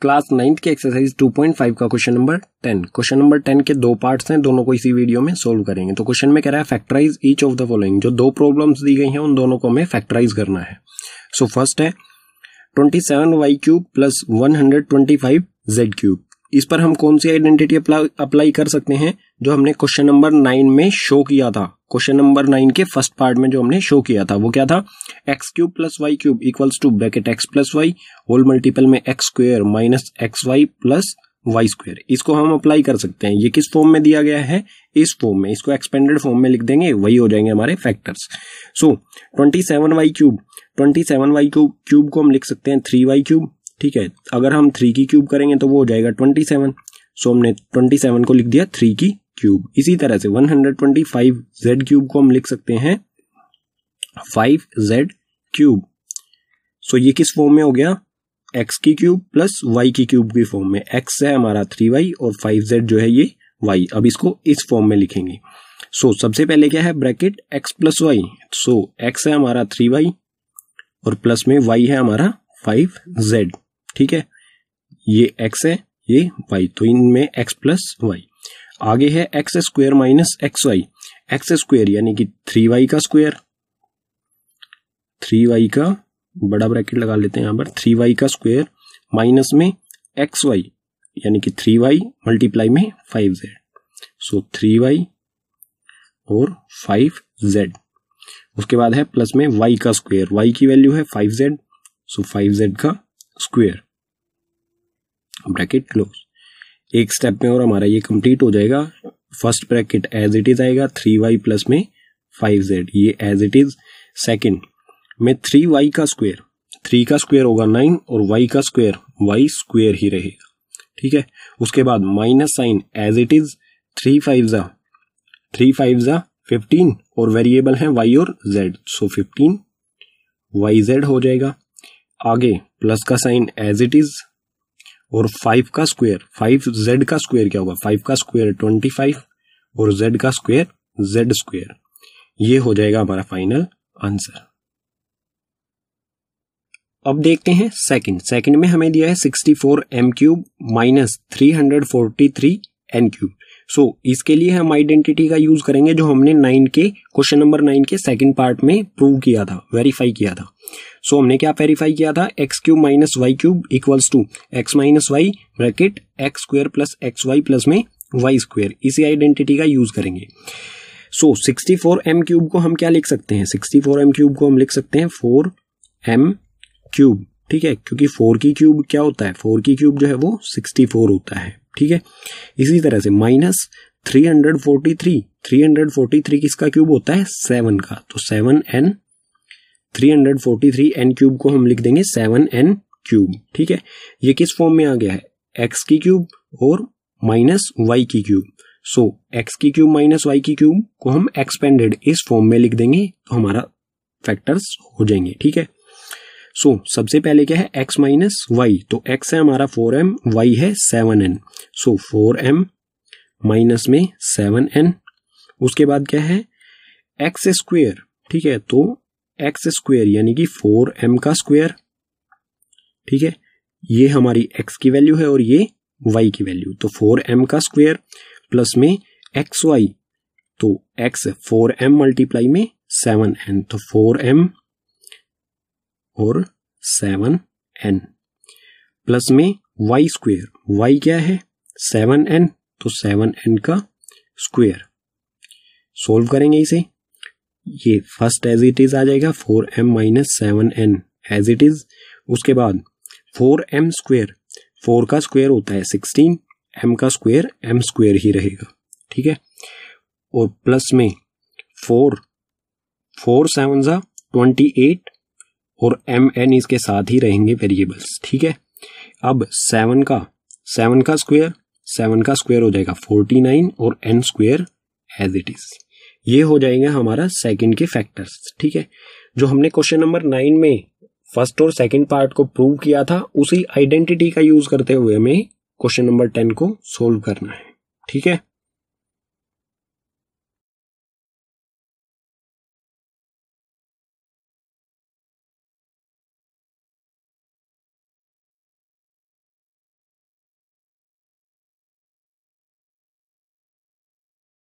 class ninth के exercise 2.5 का question number 10 question number 10 के दो पार्ट्स हैं दोनों को इसी वीडियो में सोल्व करेंगे तो क्वेश्चन में कह रहा है factorise each of the following जो दो प्रॉब्लम्स दी गई हैं उन दोनों को हमें फैक्टराइज करना है सो so, फर्स्ट है 27y seven Y cube plus one hundred twenty five Z cube इस पर हम कौन सी आइडेंटिटी अप्लाई कर सकते हैं जो हमने क्वेश्चन नंबर नाइन में शो किया था क्वेश्चन नंबर नाइन के फर्स्ट पार्ट में जो हमने शो किया था वो क्या था X cube plus Y cube equals to bracket X plus Y whole multiple में X square minus X Y plus Y square इसको हम अप्लाई कर सकते हैं ये किस फॉर्म में दिया गया है इस फॉर्म में इसको एक्सपेंडेड फॉर्म में लिख देंगे वही हो जाएंगे हमारे factors so twenty seven Y cube twenty seven Y cube cube को हम लिख सकते हैं थ्री वाई क्यूब ठीक है अगर हम थ्री की क्यूब करेंगे तो वो हो जाएगा ट्वेंटी सेवन सो हमने ट्वेंटी सेवन को लिख दिया थ्री की क्यूब इसी तरह से one hundred twenty five Z cube को हम लिख सकते हैं फाइव जेड क्यूब सो ये किस फॉर्म में हो गया एक्स की क्यूब प्लस वाई की क्यूब की फॉर्म में एक्स है हमारा थ्री वाई और फाइव जेड जो है ये वाई अब इसको इस फॉर्म में लिखेंगे सो so, सबसे पहले क्या है bracket X plus Y so X है हमारा थ्री वाई और प्लस में वाई है हमारा फाइव जेड ठीक है ये एक्स है ये वाई तो इनमें एक्स प्लस वाई आगे है X square minus X Y X square यानी कि थ्री वाई का स्क्वेयर थ्री वाई का बड़ा ब्रैकेट लगा लेते हैं यहां पर थ्री वाई का स्क्वेयर माइनस में एक्स वाई यानी कि थ्री वाई मल्टीप्लाई में five Z so three Y और फाइव जेड उसके बाद है प्लस में वाई का स्क्वेयर वाई की वैल्यू है five Z so five Z का स्क्वेयर ब्रैकेट क्लोज एक स्टेप में और हमारा ये कंप्लीट हो जाएगा first bracket as it is आएगा थ्री वाई प्लस में फाइव जेड ये एज इट इज सेकेंड में थ्री वाई का स्क्वेयर थ्री का स्क्वेयर होगा नाइन और वाई का स्क्वेयर वाई स्क्वेयर ही रहेगा ठीक है उसके बाद minus sign as it is three five जा थ्री फाइव जा फिफ्टीन और वेरिएबल है वाई और Z so fifteen Y Z हो जाएगा आगे प्लस का साइन एज इट इज और फाइव का स्क्वायर फाइव जेड का स्क्वायर क्या होगा फाइव का स्क्वायर ट्वेंटी फाइव और जेड का स्क्वायर जेड स्क्वायर ये हो जाएगा हमारा फाइनल आंसर अब देखते हैं सेकंड सेकंड में हमें दिया है sixty four M cube minus three hundred forty three N cube so इसके लिए हम आइडेंटिटी का यूज करेंगे जो हमने नाइन के क्वेश्चन नंबर नाइन के सेकंड पार्ट में प्रूव किया था वेरीफाई किया था सो हमने क्या वेरीफाई किया था X cube minus Y cube equals to X minus Y bracket X square plus X Y plus में वाई स्क्वेयर इसी आइडेंटिटी का यूज करेंगे so sixty four M cube को हम क्या लिख सकते हैं सिक्सटी फोर एम क्यूब को हम लिख सकते हैं फोर एम क्यूब ठीक है क्योंकि फोर की क्यूब क्या होता है फोर की क्यूब जो है वो सिक्सटी फोर होता है ठीक है इसी तरह से minus three hundred forty three three hundred forty three किसका क्यूब होता है सेवन का तो सेवन एन 343 एन क्यूब को हम लिख देंगे 7 एन क्यूब ठीक है ये किस फॉर्म में आ गया है एक्स की क्यूब और माइनस वाई की क्यूब सो एक्स की क्यूब माइनस वाई की क्यूब को हम एक्सपेंडेड इस फॉर्म में लिख देंगे तो हमारा फैक्टर्स हो जाएंगे ठीक है सो so, सबसे पहले क्या है x माइनस वाई तो x है हमारा 4m y है 7n सो फोर माइनस में 7n उसके बाद क्या है एक्स स्क्वेयर ठीक है तो एक्स स्क्वेयर यानी कि फोर एम का स्क्वेयर ठीक है ये हमारी एक्स की वैल्यू है और ये वाई की वैल्यू तो फोर एम का स्क्वेयर प्लस में एक्स वाई तो एक्स फोर एम मल्टीप्लाई में सेवन एन तो फोर एम और सेवन एन प्लस में वाई स्क्वेयर वाई क्या है सेवन एन तो सेवन एन का स्क्वेयर सोल्व करेंगे इसे ये फर्स्ट एज इट इज आ जाएगा four M minus seven N as it is उसके बाद फोर एम स्क्वेयर फोर का स्क्वेयर होता है सिक्सटीन एम का स्क्वेयर एम स्क्वेयर ही रहेगा ठीक है और प्लस में फोर फोर सेवन ज़ा ट्वेंटी एट और एम एन इसके साथ ही रहेंगे वेरिएबल्स ठीक है अब सेवन का सेवन का स्क्वेयर सेवन का स्क्वेयर हो जाएगा फोर्टी नाइन और N square as it is ये हो जाएंगे हमारा सेकंड के फैक्टर्स ठीक है जो हमने क्वेश्चन नंबर नाइन में फर्स्ट और सेकंड पार्ट को प्रूव किया था उसी आइडेंटिटी का यूज करते हुए हमें क्वेश्चन नंबर टेन को सोल्व करना है ठीक है